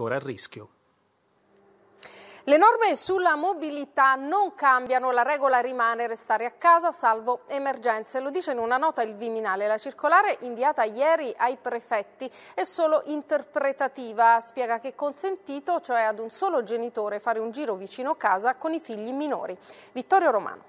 ancora a rischio. Le norme sulla mobilità non cambiano, la regola rimane restare a casa salvo emergenze, lo dice in una nota il Viminale. La circolare inviata ieri ai prefetti è solo interpretativa, spiega che è consentito, cioè ad un solo genitore, fare un giro vicino casa con i figli minori. Vittorio Romano.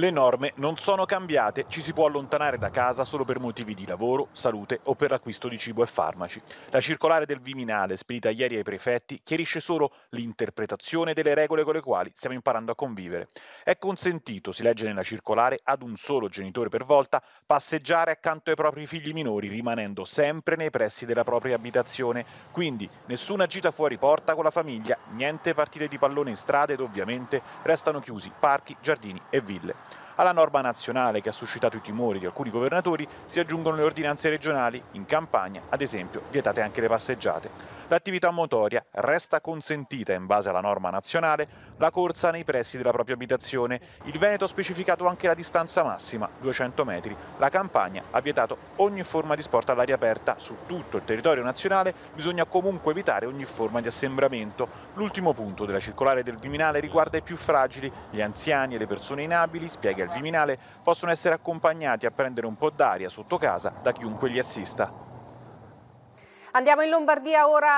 Le norme non sono cambiate, ci si può allontanare da casa solo per motivi di lavoro, salute o per l'acquisto di cibo e farmaci. La circolare del Viminale, spedita ieri ai prefetti, chiarisce solo l'interpretazione delle regole con le quali stiamo imparando a convivere. È consentito, si legge nella circolare, ad un solo genitore per volta passeggiare accanto ai propri figli minori, rimanendo sempre nei pressi della propria abitazione. Quindi nessuna gita fuori porta con la famiglia, niente partite di pallone in strada ed ovviamente restano chiusi parchi, giardini e ville. Alla norma nazionale che ha suscitato i timori di alcuni governatori si aggiungono le ordinanze regionali, in campagna ad esempio vietate anche le passeggiate. L'attività motoria resta consentita in base alla norma nazionale, la corsa nei pressi della propria abitazione, il Veneto ha specificato anche la distanza massima, 200 metri, la campagna ha vietato ogni forma di sport all'aria aperta, su tutto il territorio nazionale bisogna comunque evitare ogni forma di assembramento. L'ultimo punto della circolare del Viminale riguarda i più fragili, gli anziani e le persone inabili migranti, spiega il Viminale, possono essere accompagnati a prendere un po' d'aria sotto casa da chiunque li assista. Andiamo in Lombardia ora.